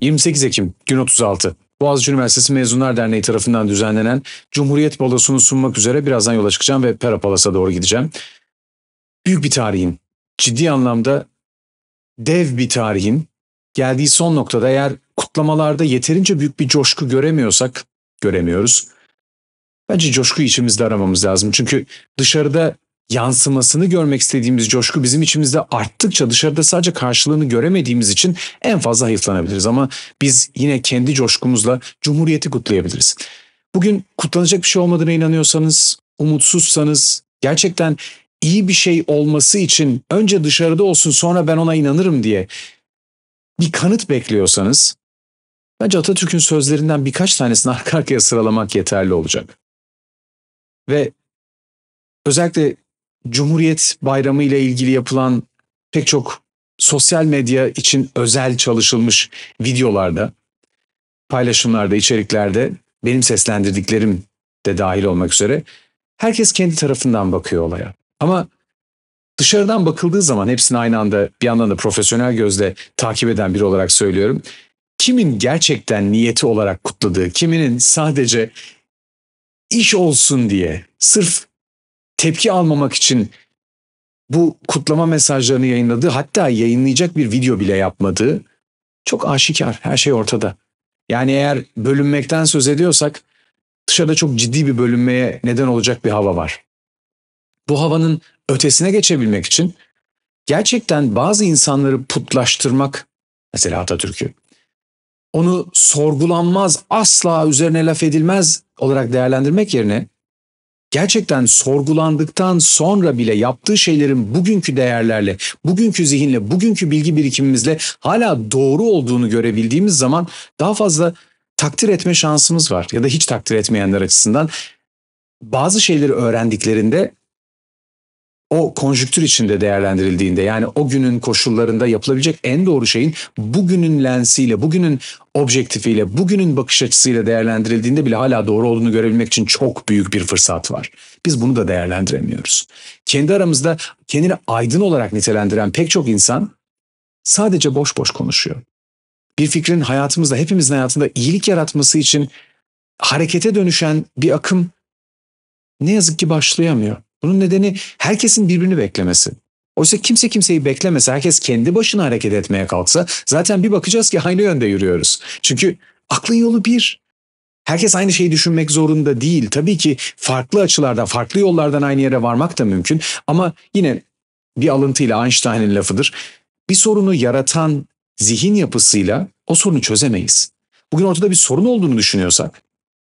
28 Ekim gün 36. Boğaziçi Üniversitesi Mezunlar Derneği tarafından düzenlenen Cumhuriyet Balosu'nu sunmak üzere birazdan yola çıkacağım ve Pera Palas'a doğru gideceğim. Büyük bir tarihin, ciddi anlamda dev bir tarihin geldiği son noktada eğer kutlamalarda yeterince büyük bir coşku göremiyorsak, göremiyoruz. Bence coşku içimizde aramamız lazım. Çünkü dışarıda yansımasını görmek istediğimiz coşku bizim içimizde arttıkça dışarıda sadece karşılığını göremediğimiz için en fazla hayıflanabiliriz. Ama biz yine kendi coşkumuzla Cumhuriyeti kutlayabiliriz. Bugün kutlanacak bir şey olmadığına inanıyorsanız, umutsuzsanız, gerçekten iyi bir şey olması için önce dışarıda olsun sonra ben ona inanırım diye bir kanıt bekliyorsanız bence Atatürk'ün sözlerinden birkaç tanesini arka arkaya sıralamak yeterli olacak. Ve özellikle Cumhuriyet Bayramı ile ilgili yapılan pek çok sosyal medya için özel çalışılmış videolarda, paylaşımlarda, içeriklerde benim seslendirdiklerim de dahil olmak üzere herkes kendi tarafından bakıyor olaya. Ama dışarıdan bakıldığı zaman hepsini aynı anda bir yandan da profesyonel gözle takip eden biri olarak söylüyorum. Kimin gerçekten niyeti olarak kutladığı, kiminin sadece iş olsun diye, sırf tepki almamak için bu kutlama mesajlarını yayınladı. Hatta yayınlayacak bir video bile yapmadı. Çok aşikar. Her şey ortada. Yani eğer bölünmekten söz ediyorsak dışarıda çok ciddi bir bölünmeye neden olacak bir hava var. Bu havanın ötesine geçebilmek için gerçekten bazı insanları putlaştırmak mesela Atatürk'ü onu sorgulanmaz asla üzerine laf edilmez olarak değerlendirmek yerine gerçekten sorgulandıktan sonra bile yaptığı şeylerin bugünkü değerlerle, bugünkü zihinle, bugünkü bilgi birikimimizle hala doğru olduğunu görebildiğimiz zaman daha fazla takdir etme şansımız var ya da hiç takdir etmeyenler açısından bazı şeyleri öğrendiklerinde o konjüktür içinde değerlendirildiğinde yani o günün koşullarında yapılabilecek en doğru şeyin bugünün lensiyle, bugünün objektifiyle, bugünün bakış açısıyla değerlendirildiğinde bile hala doğru olduğunu görebilmek için çok büyük bir fırsat var. Biz bunu da değerlendiremiyoruz. Kendi aramızda kendini aydın olarak nitelendiren pek çok insan sadece boş boş konuşuyor. Bir fikrin hayatımızda hepimizin hayatında iyilik yaratması için harekete dönüşen bir akım ne yazık ki başlayamıyor. Bunun nedeni herkesin birbirini beklemesi. Oysa kimse kimseyi beklemese, herkes kendi başına hareket etmeye kalksa zaten bir bakacağız ki aynı yönde yürüyoruz. Çünkü aklın yolu bir. Herkes aynı şeyi düşünmek zorunda değil. Tabii ki farklı açılardan, farklı yollardan aynı yere varmak da mümkün. Ama yine bir alıntıyla Einstein'in lafıdır. Bir sorunu yaratan zihin yapısıyla o sorunu çözemeyiz. Bugün ortada bir sorun olduğunu düşünüyorsak,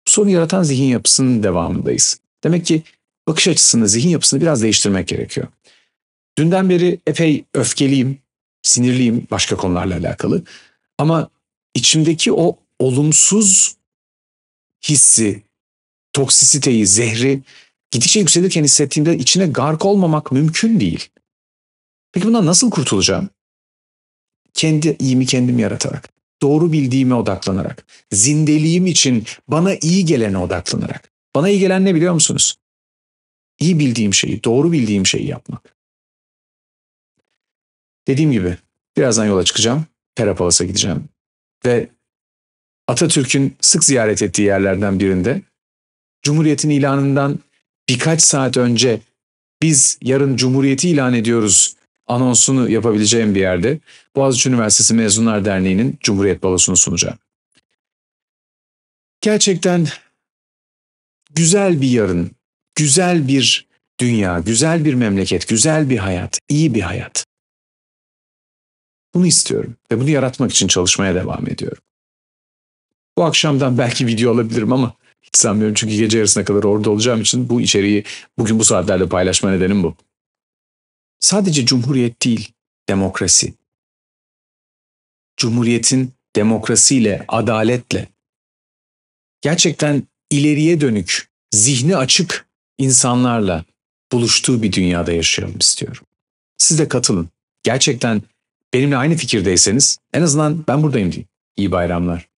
sorun yaratan zihin yapısının devamındayız. Demek ki bakış açısını, zihin yapısını biraz değiştirmek gerekiyor. Dünden beri epey öfkeliyim, sinirliyim başka konularla alakalı. Ama içimdeki o olumsuz hissi, toksisiteyi, zehri gidişe yükselirken hissettiğimde içine gark olmamak mümkün değil. Peki bundan nasıl kurtulacağım? Kendi iyimi kendim yaratarak, doğru bildiğime odaklanarak, zindeliğim için bana iyi gelene odaklanarak. Bana iyi gelen ne biliyor musunuz? iyi bildiğim şeyi, doğru bildiğim şeyi yapmak. Dediğim gibi birazdan yola çıkacağım. Terapalasa gideceğim. Ve Atatürk'ün sık ziyaret ettiği yerlerden birinde Cumhuriyet'in ilanından birkaç saat önce biz yarın Cumhuriyeti ilan ediyoruz anonsunu yapabileceğim bir yerde Boğaziçi Üniversitesi Mezunlar Derneği'nin Cumhuriyet Balosu'nu sunacağım. Gerçekten güzel bir yarın güzel bir dünya, güzel bir memleket, güzel bir hayat, iyi bir hayat. Bunu istiyorum ve bunu yaratmak için çalışmaya devam ediyorum. Bu akşamdan belki video alabilirim ama hiç sanmıyorum çünkü gece yarısına kadar orada olacağım için bu içeriği bugün bu saatlerde paylaşma nedenim bu. Sadece cumhuriyet değil, demokrasi. Cumhuriyetin demokrasiyle, adaletle, gerçekten ileriye dönük, zihni açık insanlarla buluştuğu bir dünyada yaşayalım istiyorum. Siz de katılın. Gerçekten benimle aynı fikirdeyseniz en azından ben buradayım deyin. İyi bayramlar.